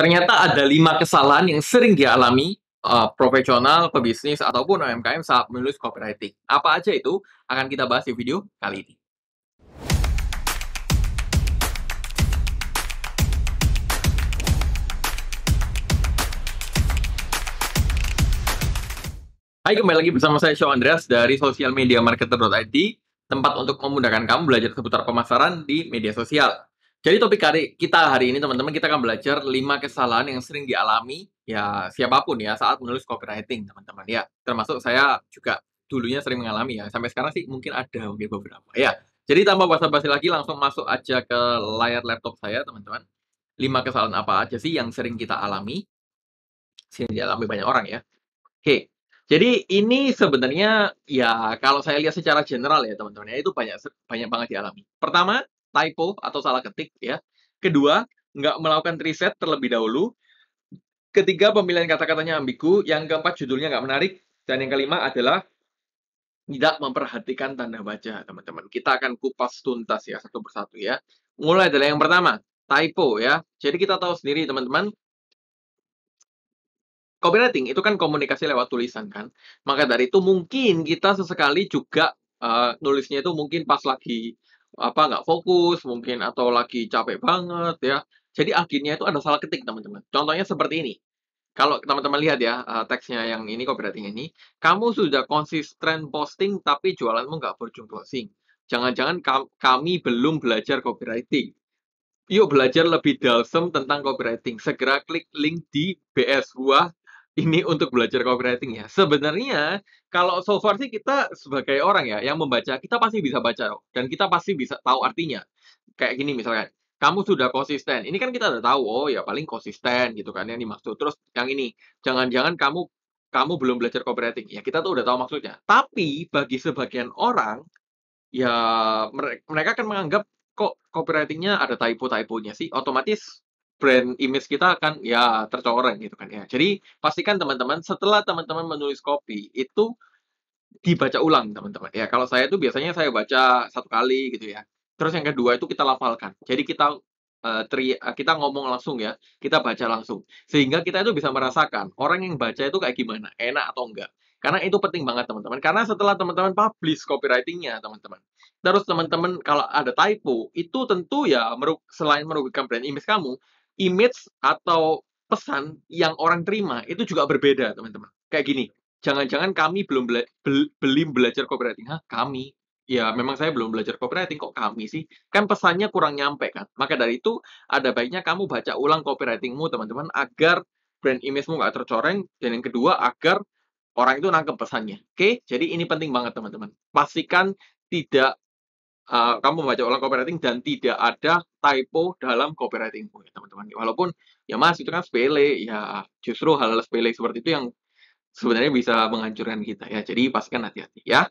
ternyata ada lima kesalahan yang sering dialami uh, profesional, pebisnis, ataupun UMKM saat menulis copywriting. Apa aja itu akan kita bahas di video kali ini. Hai, kembali lagi bersama saya Show Andreas dari sosialmediamarketer.id, tempat untuk memudahkan kamu belajar seputar pemasaran di media sosial. Jadi topik hari kita hari ini teman-teman kita akan belajar 5 kesalahan yang sering dialami ya siapapun ya saat menulis copywriting teman-teman ya. Termasuk saya juga dulunya sering mengalami ya. Sampai sekarang sih mungkin ada mungkin beberapa ya. Jadi tanpa basa-basi lagi langsung masuk aja ke layar laptop saya teman-teman. 5 kesalahan apa aja sih yang sering kita alami? Sering dialami banyak orang ya. Oke. Jadi ini sebenarnya ya kalau saya lihat secara general ya teman-teman ya itu banyak banyak banget dialami. Pertama, typo atau salah ketik ya. Kedua, nggak melakukan riset terlebih dahulu. Ketiga, pemilihan kata-katanya ambigu. Yang keempat, judulnya nggak menarik. Dan yang kelima adalah tidak memperhatikan tanda baca, teman-teman. Kita akan kupas tuntas ya, satu persatu ya. Mulai dari yang pertama, typo ya. Jadi kita tahu sendiri, teman-teman, copywriting itu kan komunikasi lewat tulisan kan. Maka dari itu mungkin kita sesekali juga uh, nulisnya itu mungkin pas lagi apa nggak fokus mungkin atau lagi capek banget ya. Jadi akhirnya itu ada salah ketik teman-teman. Contohnya seperti ini. Kalau teman-teman lihat ya eh, teksnya yang ini copywriting ini, kamu sudah konsisten posting tapi jualanmu nggak berujung closing. Jangan-jangan kami belum belajar copywriting. Yuk belajar lebih dalam tentang copywriting. Segera klik link di BS Buah ini untuk belajar copywriting ya. Sebenarnya kalau so far sih kita sebagai orang ya yang membaca, kita pasti bisa baca dan kita pasti bisa tahu artinya. Kayak gini misalkan, kamu sudah konsisten. Ini kan kita udah tahu, oh ya paling konsisten gitu kan yang dimaksud. Terus yang ini, jangan-jangan kamu kamu belum belajar copywriting. Ya kita tuh udah tahu maksudnya. Tapi bagi sebagian orang ya mereka akan menganggap kok copywritingnya ada typo-typonya sih otomatis brand image kita akan ya tercoreng gitu kan ya. Jadi pastikan teman-teman setelah teman-teman menulis kopi itu dibaca ulang teman-teman ya. Kalau saya itu biasanya saya baca satu kali gitu ya. Terus yang kedua itu kita lafalkan. Jadi kita uh, tri, eh, kita ngomong langsung ya, kita baca langsung sehingga kita itu bisa merasakan orang yang baca itu kayak gimana, enak atau enggak. Karena itu penting banget teman-teman. Karena setelah teman-teman publish copywritingnya teman-teman, terus teman-teman kalau ada typo itu tentu ya selain merugikan brand image kamu, image atau pesan yang orang terima itu juga berbeda, teman-teman. Kayak gini, jangan-jangan kami belum bela be belum belajar copywriting. Hah, kami? Ya, memang saya belum belajar copywriting, kok kami sih? Kan pesannya kurang nyampe, kan? Maka dari itu, ada baiknya kamu baca ulang copywritingmu, teman-teman, agar brand image-mu nggak tercoreng, dan yang kedua, agar orang itu nangkep pesannya. Oke, jadi ini penting banget, teman-teman. Pastikan tidak uh, kamu membaca ulang copywriting dan tidak ada typo dalam copywritingmu ya teman-teman. Walaupun ya mas itu kan sepele, ya justru hal-hal sepele seperti itu yang sebenarnya bisa menghancurkan kita ya. Jadi pastikan hati-hati ya.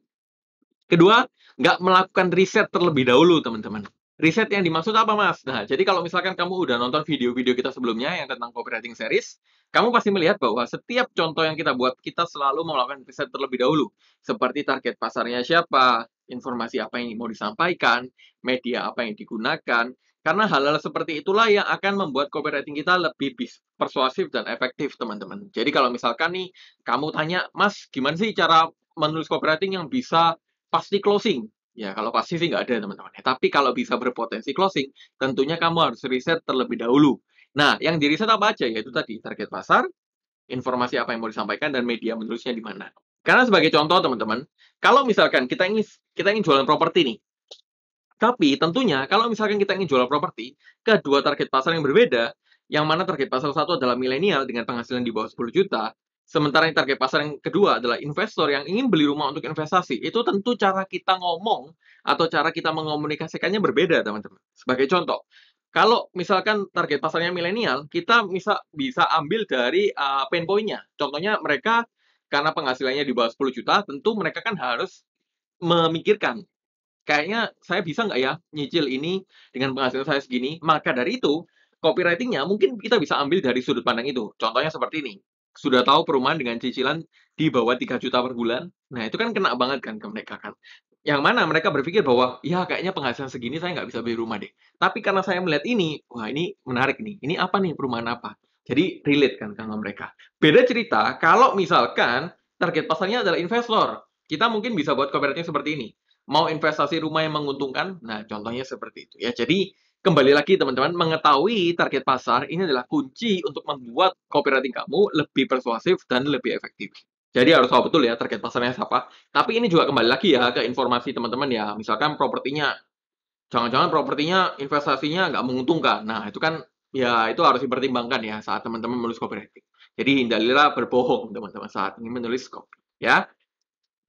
Kedua, nggak melakukan riset terlebih dahulu teman-teman. Riset yang dimaksud apa, Mas? Nah, jadi kalau misalkan kamu udah nonton video-video kita sebelumnya yang tentang copywriting series, kamu pasti melihat bahwa setiap contoh yang kita buat, kita selalu melakukan riset terlebih dahulu. Seperti target pasarnya siapa, informasi apa yang mau disampaikan, media apa yang digunakan. Karena hal-hal seperti itulah yang akan membuat copywriting kita lebih persuasif dan efektif, teman-teman. Jadi kalau misalkan nih, kamu tanya, Mas, gimana sih cara menulis copywriting yang bisa pasti closing? Ya, kalau pasti sih nggak ada teman-teman. Ya, tapi kalau bisa berpotensi closing, tentunya kamu harus riset terlebih dahulu. Nah, yang diriset apa aja? Yaitu tadi, target pasar, informasi apa yang mau disampaikan, dan media menulisnya di mana. Karena sebagai contoh, teman-teman, kalau misalkan kita ingin kita ingin jualan properti nih, tapi tentunya kalau misalkan kita ingin jualan properti kedua target pasar yang berbeda, yang mana target pasar satu adalah milenial dengan penghasilan di bawah 10 juta, Sementara yang target pasar yang kedua adalah investor yang ingin beli rumah untuk investasi. Itu tentu cara kita ngomong atau cara kita mengomunikasikannya berbeda, teman-teman. Sebagai contoh, kalau misalkan target pasarnya milenial, kita bisa bisa ambil dari uh, pain point-nya. Contohnya mereka karena penghasilannya di bawah 10 juta, tentu mereka kan harus memikirkan kayaknya saya bisa nggak ya nyicil ini dengan penghasilan saya segini. Maka dari itu, copywritingnya mungkin kita bisa ambil dari sudut pandang itu. Contohnya seperti ini sudah tahu perumahan dengan cicilan di bawah 3 juta per bulan. Nah, itu kan kena banget kan ke mereka kan. Yang mana mereka berpikir bahwa, ya kayaknya penghasilan segini saya nggak bisa beli rumah deh. Tapi karena saya melihat ini, wah ini menarik nih. Ini apa nih, perumahan apa? Jadi relate kan sama mereka. Beda cerita kalau misalkan target pasarnya adalah investor. Kita mungkin bisa buat kooperatifnya seperti ini. Mau investasi rumah yang menguntungkan? Nah, contohnya seperti itu ya. Jadi, Kembali lagi teman-teman, mengetahui target pasar ini adalah kunci untuk membuat copywriting kamu lebih persuasif dan lebih efektif. Jadi harus tahu betul ya target pasarnya siapa. Tapi ini juga kembali lagi ya ke informasi teman-teman ya. Misalkan propertinya, jangan-jangan propertinya investasinya nggak menguntungkan. Nah itu kan ya itu harus dipertimbangkan ya saat teman-teman menulis copywriting. Jadi hindarilah berbohong teman-teman saat ingin menulis copy ya.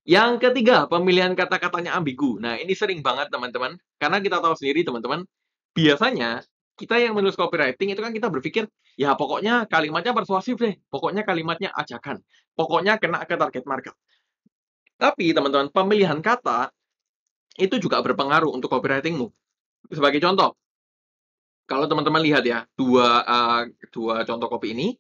Yang ketiga, pemilihan kata-katanya ambigu. Nah, ini sering banget teman-teman, karena kita tahu sendiri teman-teman, biasanya kita yang menulis copywriting itu kan kita berpikir ya pokoknya kalimatnya persuasif deh, pokoknya kalimatnya ajakan, pokoknya kena ke target market. Tapi teman-teman, pemilihan kata itu juga berpengaruh untuk copywritingmu. Sebagai contoh, kalau teman-teman lihat ya, dua uh, dua contoh kopi ini,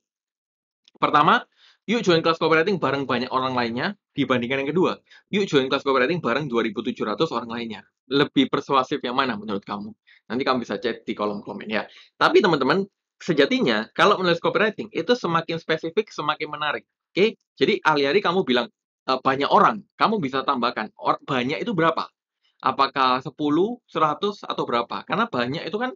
Pertama, yuk join kelas copywriting bareng banyak orang lainnya dibandingkan yang kedua. Yuk join kelas copywriting bareng 2.700 orang lainnya. Lebih persuasif yang mana menurut kamu? Nanti kamu bisa cek di kolom komen ya. Tapi teman-teman, sejatinya kalau menulis copywriting itu semakin spesifik, semakin menarik. Oke, jadi alih-alih kamu bilang e, banyak orang, kamu bisa tambahkan or, banyak itu berapa? Apakah 10, 100 atau berapa? Karena banyak itu kan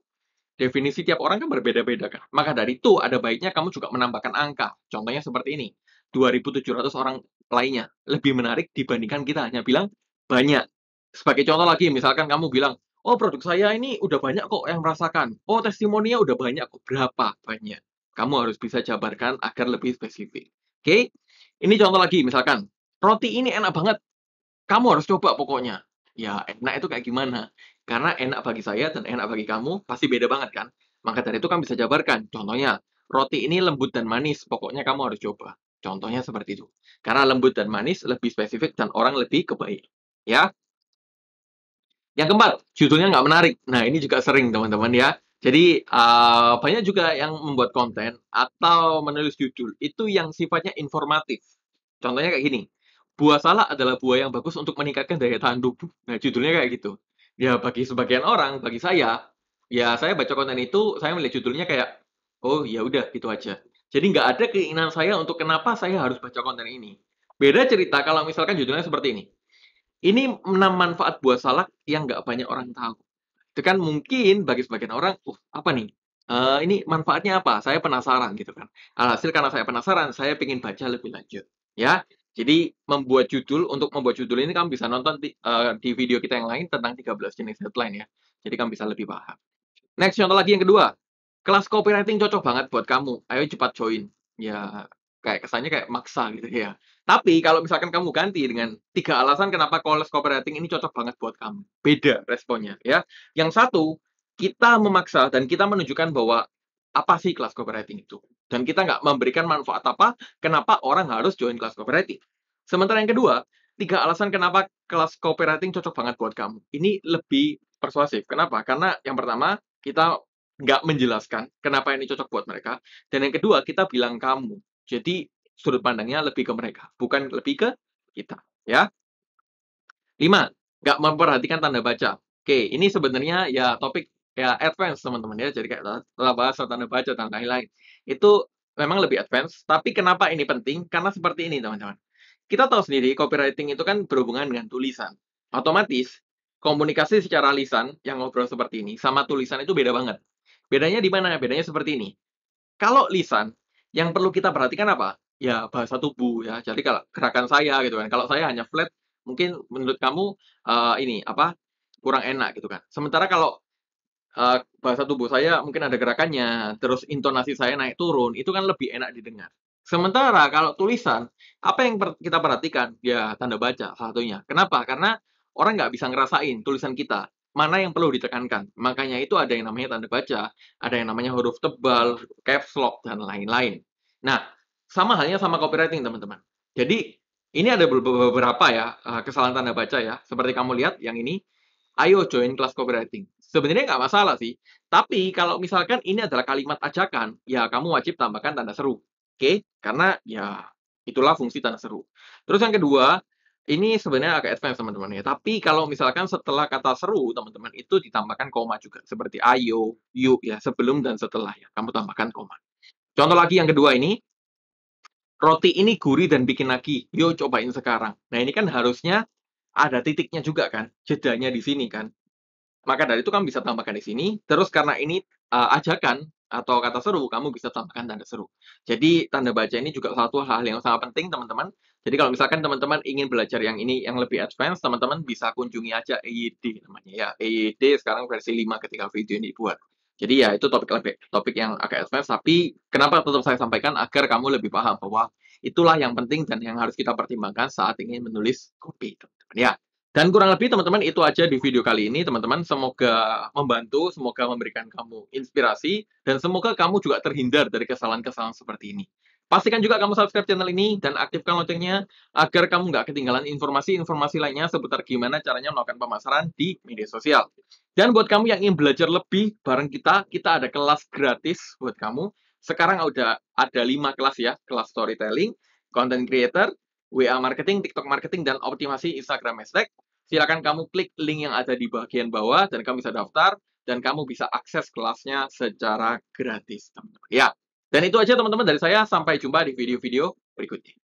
Definisi tiap orang kan berbeda-beda kan. Maka dari itu ada baiknya kamu juga menambahkan angka. Contohnya seperti ini. 2.700 orang lainnya. Lebih menarik dibandingkan kita hanya bilang banyak. Sebagai contoh lagi, misalkan kamu bilang, oh produk saya ini udah banyak kok yang merasakan. Oh testimoninya udah banyak kok. Berapa banyak? Kamu harus bisa jabarkan agar lebih spesifik. Oke? Okay? Ini contoh lagi, misalkan. Roti ini enak banget. Kamu harus coba pokoknya ya enak itu kayak gimana? Karena enak bagi saya dan enak bagi kamu pasti beda banget kan? Maka dari itu kan bisa jabarkan. Contohnya, roti ini lembut dan manis, pokoknya kamu harus coba. Contohnya seperti itu. Karena lembut dan manis lebih spesifik dan orang lebih kebaik. Ya. Yang keempat, judulnya nggak menarik. Nah, ini juga sering teman-teman ya. Jadi uh, banyak juga yang membuat konten atau menulis judul itu yang sifatnya informatif. Contohnya kayak gini buah salak adalah buah yang bagus untuk meningkatkan daya tahan tubuh. Nah, judulnya kayak gitu. Ya, bagi sebagian orang, bagi saya, ya saya baca konten itu, saya melihat judulnya kayak, oh ya udah gitu aja. Jadi nggak ada keinginan saya untuk kenapa saya harus baca konten ini. Beda cerita kalau misalkan judulnya seperti ini. Ini enam manfaat buah salak yang nggak banyak orang tahu. Itu kan mungkin bagi sebagian orang, uh, apa nih? Uh, ini manfaatnya apa? Saya penasaran gitu kan. Alhasil karena saya penasaran, saya ingin baca lebih lanjut. Ya, jadi membuat judul untuk membuat judul ini kamu bisa nonton di, uh, eh, di video kita yang lain tentang 13 jenis headline ya. Jadi kamu bisa lebih paham. Next contoh lagi yang kedua. Kelas copywriting cocok banget buat kamu. Ayo cepat join. Ya kayak kesannya kayak maksa gitu ya. Tapi kalau misalkan kamu ganti dengan tiga alasan kenapa kelas copywriting ini cocok banget buat kamu. Beda responnya ya. Yang satu, kita memaksa dan kita menunjukkan bahwa apa sih kelas copywriting itu? Dan kita nggak memberikan manfaat apa, kenapa orang harus join kelas kooperatif. Sementara yang kedua, tiga alasan kenapa kelas kooperatif cocok banget buat kamu. Ini lebih persuasif. Kenapa? Karena yang pertama, kita nggak menjelaskan kenapa ini cocok buat mereka. Dan yang kedua, kita bilang kamu. Jadi, sudut pandangnya lebih ke mereka, bukan lebih ke kita. Ya, Lima, nggak memperhatikan tanda baca. Oke, ini sebenarnya ya topik ya advance teman-teman ya. Jadi kayak telah bahasa, tanda baca, dan lain-lain. Itu memang lebih advance. Tapi kenapa ini penting? Karena seperti ini teman-teman. Kita tahu sendiri copywriting itu kan berhubungan dengan tulisan. Otomatis komunikasi secara lisan yang ngobrol seperti ini sama tulisan itu beda banget. Bedanya di mana? Bedanya seperti ini. Kalau lisan, yang perlu kita perhatikan apa? Ya bahasa tubuh ya. Jadi kalau gerakan saya gitu kan. Kalau saya hanya flat, mungkin menurut kamu uh, ini apa kurang enak gitu kan. Sementara kalau Eh, bahasa tubuh saya mungkin ada gerakannya, terus intonasi saya naik turun, itu kan lebih enak didengar. Sementara kalau tulisan, apa yang per kita perhatikan? Ya, tanda baca salah satunya. Kenapa? Karena orang nggak bisa ngerasain tulisan kita. Mana yang perlu ditekankan. Makanya itu ada yang namanya tanda baca, ada yang namanya huruf tebal, caps lock, dan lain-lain. Nah, sama halnya sama copywriting, teman-teman. Jadi, ini ada beberapa ya eh, kesalahan tanda baca ya. Seperti kamu lihat yang ini, ayo join kelas copywriting. Sebenarnya nggak masalah sih. Tapi kalau misalkan ini adalah kalimat ajakan, ya kamu wajib tambahkan tanda seru. Oke? Karena ya itulah fungsi tanda seru. Terus yang kedua, ini sebenarnya agak advance teman-teman ya. Tapi kalau misalkan setelah kata seru, teman-teman itu ditambahkan koma juga seperti ayo, yuk ya, sebelum dan setelah ya. Kamu tambahkan koma. Contoh lagi yang kedua ini, roti ini gurih dan bikin lagi. Yuk cobain sekarang. Nah, ini kan harusnya ada titiknya juga kan, jedanya di sini kan. Maka dari itu kamu bisa tambahkan di sini. Terus karena ini uh, ajakan atau kata seru, kamu bisa tambahkan tanda seru. Jadi tanda baca ini juga satu hal yang sangat penting, teman-teman. Jadi kalau misalkan teman-teman ingin belajar yang ini yang lebih advance, teman-teman bisa kunjungi aja EYD namanya ya. EYD sekarang versi 5 ketika video ini dibuat. Jadi ya itu topik lebih topik yang agak advance tapi kenapa tetap saya sampaikan agar kamu lebih paham bahwa itulah yang penting dan yang harus kita pertimbangkan saat ingin menulis kopi, teman-teman ya. Dan kurang lebih teman-teman itu aja di video kali ini teman-teman. Semoga membantu, semoga memberikan kamu inspirasi, dan semoga kamu juga terhindar dari kesalahan-kesalahan seperti ini. Pastikan juga kamu subscribe channel ini dan aktifkan loncengnya agar kamu nggak ketinggalan informasi-informasi lainnya seputar gimana caranya melakukan pemasaran di media sosial. Dan buat kamu yang ingin belajar lebih bareng kita, kita ada kelas gratis buat kamu. Sekarang udah ada lima kelas ya, kelas storytelling, content creator, WA marketing, TikTok marketing, dan optimasi Instagram hashtag. Silakan kamu klik link yang ada di bagian bawah dan kamu bisa daftar dan kamu bisa akses kelasnya secara gratis, teman-teman. Ya. Dan itu aja teman-teman dari saya, sampai jumpa di video-video berikutnya.